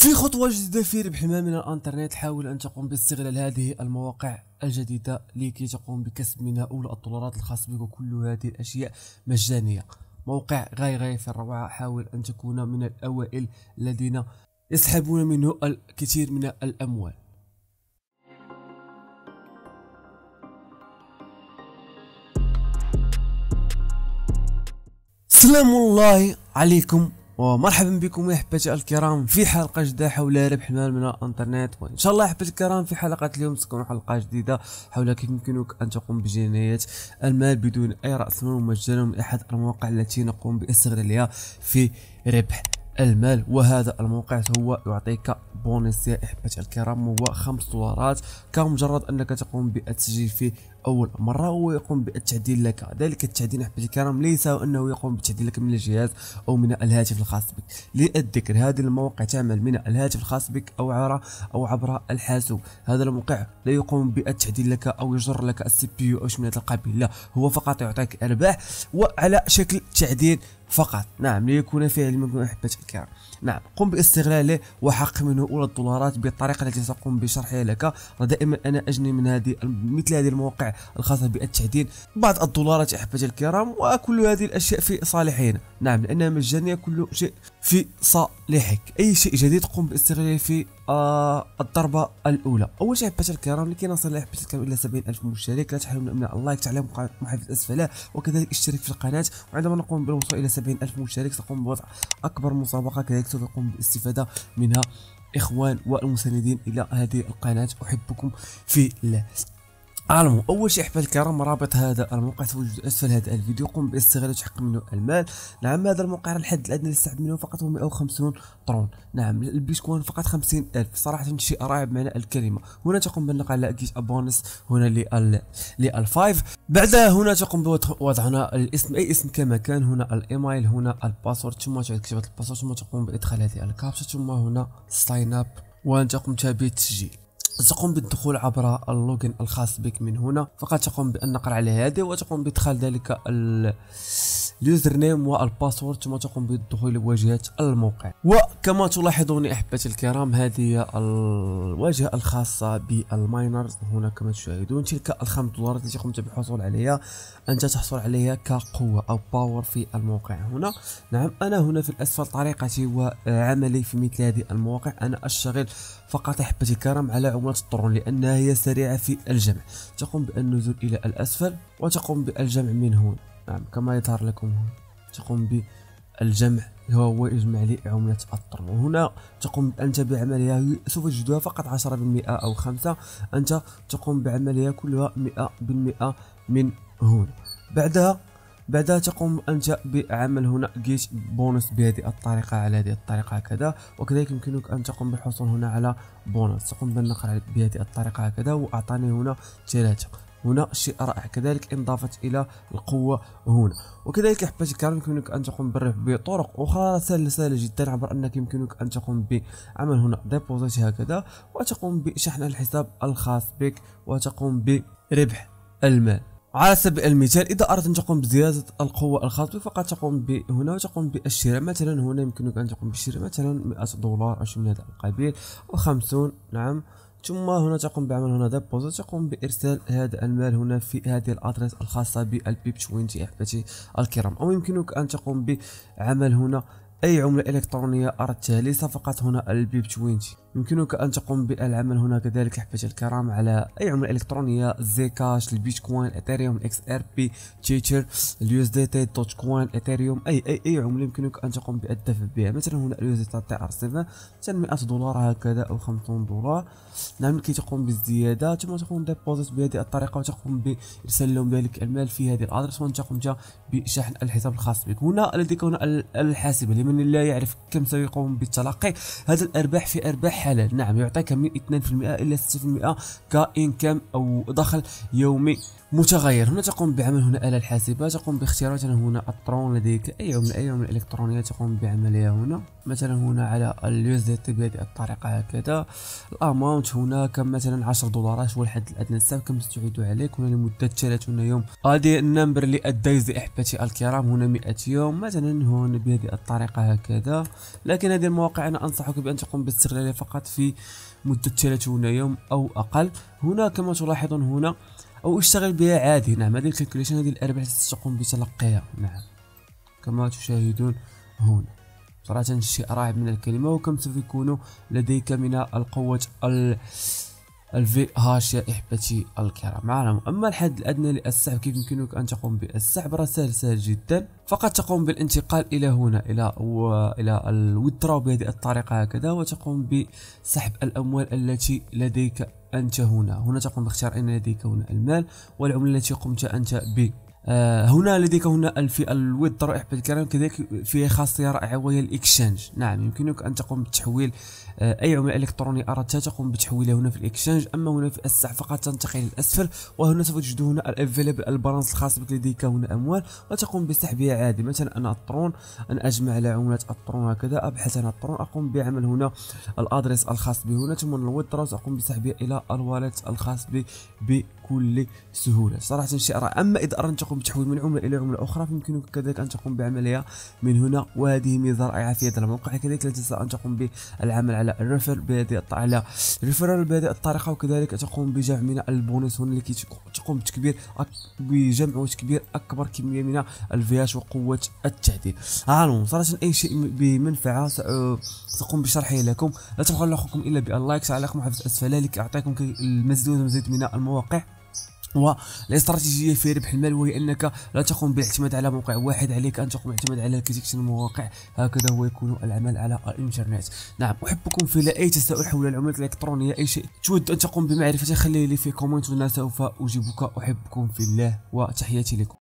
في خطوة جديدة في ربح المال من الانترنت حاول ان تقوم باستغلال هذه المواقع الجديدة لكي تقوم بكسب منها اولى الدولارات الخاص بك وكل هذه الاشياء مجانية موقع غاي غاي في الروعة حاول ان تكون من الاوائل الذين يسحبون منه الكثير من الاموال سلام الله عليكم ومرحبا بكم يا حبتي الكرام في حلقة جديدة حول ربح المال من الانترنت وان شاء الله يا الكرام في حلقة اليوم ستكون حلقة جديدة حول كيف يمكنك ان تقوم بجناية المال بدون اي رأس مال مجانا من احد المواقع التي نقوم باستغلالها في ربح المال وهذا الموقع هو يعطيك بونص يا احبتي الكرام هو خمس دولارات كمجرد انك تقوم بالتسجيل في اول مره هو يقوم بالتعديل لك ذلك التعديل احبتي الكرام ليس انه يقوم بالتعديل لك من الجهاز او من الهاتف الخاص بك للذكر هذه المواقع تعمل من الهاتف الخاص بك او عبر او عبر الحاسوب هذا الموقع لا يقوم بالتعديل لك او يجر لك السي بي يو او شيء من هذا القبيل لا هو فقط يعطيك ارباح وعلى شكل تعديل فقط نعم ليكون فيه الممكن احبتي الكرام نعم قم باستغلاله وحقق منه اولى الدولارات بالطريقه التي ساقوم بشرحها لك دائما انا اجني من هذه مثل هذه المواقع الخاصه بالتحديد بعض الدولارات احبتي الكرام وكل هذه الاشياء في صالحين نعم لانها مجانيه كل شيء في صالحك اي شيء جديد قم باستغلاله في آه الضربة الأولى أول شيء أحبتي الكرام لكي نصل أحبتي الكرام إلى 70 ألف مشترك لا تحرمنا من اللايك تعليق محفز أسفله وكذلك اشترك في القناة وعندما نقوم بالوصول إلى 70 ألف مشترك سأقوم بوضع أكبر مسابقة كذلك سوف يقوم بالاستفادة منها إخوان والمساندين إلى هذه القناة أحبكم في الله المهم اول شيء احفظ الكرام رابط هذا الموقع توجد اسفل هذا الفيديو قم باستغلاله تحقق منه المال نعم هذا الموقع الحد الادنى اللي منه فقط هو 150 طرون نعم البيتكوين فقط 50 الف صراحه شيء رائع بمعنى الكلمه هنا تقوم بالنقل على جيت ابونس هنا لل للفايف بعدها هنا تقوم بوضع هنا الاسم اي اسم كما كان هنا الايميل هنا الباسورد ثم تعيد كتابه الباسورد ثم تقوم بادخال هذه الكابشه ثم هنا ساين اب وان تقوم بتسجيل تقوم بالدخول عبر اللوجن الخاص بك من هنا فقط تقوم بأن نقر على هذه وتقوم بإدخال ذلك ال اليوزر نيم والباسورد ثم تقوم بالدخول لواجهه الموقع وكما تلاحظون احبتي الكرام هذه هي الواجهه الخاصه بالماينرز هنا كما تشاهدون تلك الخمس دولارات التي قمت بالحصول عليها انت تحصل عليها كقوه او باور في الموقع هنا نعم انا هنا في الاسفل طريقتي وعملي في مثل هذه المواقع انا اشتغل فقط احبتي الكرام على عملة الترون لانها هي سريعه في الجمع تقوم بالنزول الى الاسفل وتقوم بالجمع من هنا نعم كما يظهر لكم هنا تقوم بالجمع هو يجمع لي عملة الطر وهنا تقوم أنت بعملية سوف تجدها فقط 10% أو 5 أنت تقوم بعملية كلها 100% من هنا بعدها بعدها تقوم انت بعمل هنا جيت بونص بهذه الطريقه على هذه الطريقه هكذا وكذلك يمكنك ان تقوم بالحصول هنا على بونص تقوم بالنقر بهذه الطريقه هكذا واعطاني هنا ثلاثه هنا شيء رائع كذلك انضافت الى القوه هنا وكذلك احبتي الكرام يمكنك ان تقوم بالربح بطرق اخرى سهله سهله جدا عبر انك يمكنك ان تقوم بعمل هنا ديبوزيت هكذا وتقوم بشحن الحساب الخاص بك وتقوم بربح المال على سبيل المثال اذا اردت ان تقوم بزياده القوه الخاصه بك فقط تقوم هنا وتقوم بالشراء مثلا هنا يمكنك ان تقوم بالشراء مثلا 100 دولار او شيء من هذا القبيل و50 نعم ثم هنا تقوم بعمل هنا ديبوزيت تقوم بارسال هذا المال هنا في هذه الادريس الخاصه بالبيب 20 احبتي الكرام او يمكنك ان تقوم بعمل هنا اي عمله الكترونيه اردتها ليس فقط هنا البيب 20 يمكنك أن تقوم بالعمل هنا كذلك أحبتي الكرام على أي عملة إلكترونية زي كاش البيتكوين إثيريوم إكس آر بي تشيتشر اليو اس دي تي دوت كوين إثيريوم أي أي أي عملة يمكنك أن تقوم بالدفع بها مثلا هنا اليو اس دي تي آر 7 مثلا 100 دولار هكذا أو 50 دولار نعم كي تقوم بالزيادة ثم تقوم ديبوزيت بهذه الطريقة وتقوم بإرسال لهم ذلك المال في هذه الأدرس وأنت تقوم بشحن الحساب الخاص بك هنا لديك هنا الحاسبة لمن لا يعرف كم سيقوم بالتلقي هذا الأرباح في أرباح حلال نعم يعطيك من 2% إلى 6% كإنكم أو دخل يومي متغير هنا تقوم بعمل هنا آلة الحاسبة تقوم باختيار مثلا هنا الترون لديك أي عملة أي عملة إلكترونية تقوم بعملها هنا مثلا هنا على اليوز دي تي بهذه الطريقة هكذا الأماونت هنا كم مثلا 10 دولارات هو الحد الأدنى السابق كم ستعيد عليك هنا لمدة 30 يوم هذه النمبر للدايز أحبتي الكرام هنا 100 يوم مثلا هون بهذه الطريقة هكذا لكن هذه المواقع أنا أنصحك بأن تقوم باستغلالها فقط فقط في مدة 30 يوم أو أقل هنا كما تلاحظون هنا أو اشتغل بها عادي نعم هذه الكالكوليشن هذه الأرباح ستقوم بتلقيها نعم كما تشاهدون هنا صراحة شيء رائع من الكلمة وكم سوف يكون لديك من القوة الفي هاش يا احبتي الكرام معنا اما الحد الادنى للسحب كيف يمكنك ان تقوم بالسحب راه سهل سهل جدا فقط تقوم بالانتقال الى هنا الى و... الى الوترو بهذه الطريقه هكذا وتقوم بسحب الاموال التي لديك انت هنا هنا تقوم باختيار ان لديك هنا المال والعمله التي قمت انت ب آه، هنا لديك هنا الفئه الود رائح بالكلام كذلك فيه خاصية رائعة وهي الاكشنج نعم يمكنك أن تقوم بتحويل آه، أي عملة إلكترونية أردتها تقوم بتحويلها هنا في الاكشنج أما هنا في فقط تنتقل للأسفل وهنا سوف تجد هنا الأفيلابل البالانس الخاص بك لديك هنا أموال وتقوم بسحبها عادي مثلا أنا الطرون أن أجمع على عملة الطرون هكذا أبحث عن الطرون أقوم بعمل هنا الأدرس الخاص به هنا ثم الويترا أقوم بسحبها إلى الوالت الخاص بي بكل سهولة صراحة شيء رائع أما إذا أردت تقوم بتحويل من عملة إلى عملة أخرى فيمكنك كذلك أن تقوم بعملية من هنا وهذه ميزة رائعة في هذا الموقع كذلك لا تنسى أن تقوم بالعمل على الريفر بهذه على الريفر بهذه الطريقة وكذلك تقوم بجمع من البونص هنا لكي تقوم بتكبير بجمع وتكبير أكبر كمية من الفياش وقوة التعديل هانون آه، صراحة أي شيء بمنفعة سأقوم بشرحه لكم لا تبخلوا أخوكم إلا باللايك على محافظ أسفله لكي أعطيكم المزيد من المواقع والاستراتيجيه في ربح المال وهي انك لا تقوم بالاعتماد على موقع واحد عليك ان تقوم بالاعتماد على الكثير من المواقع هكذا هو يكون العمل على الانترنت نعم احبكم في اي تساؤل حول العملات الالكترونيه اي شيء تود ان تقوم بمعرفته خليه لي في كومنت وانا سوف اجيبك احبكم في الله وتحياتي لكم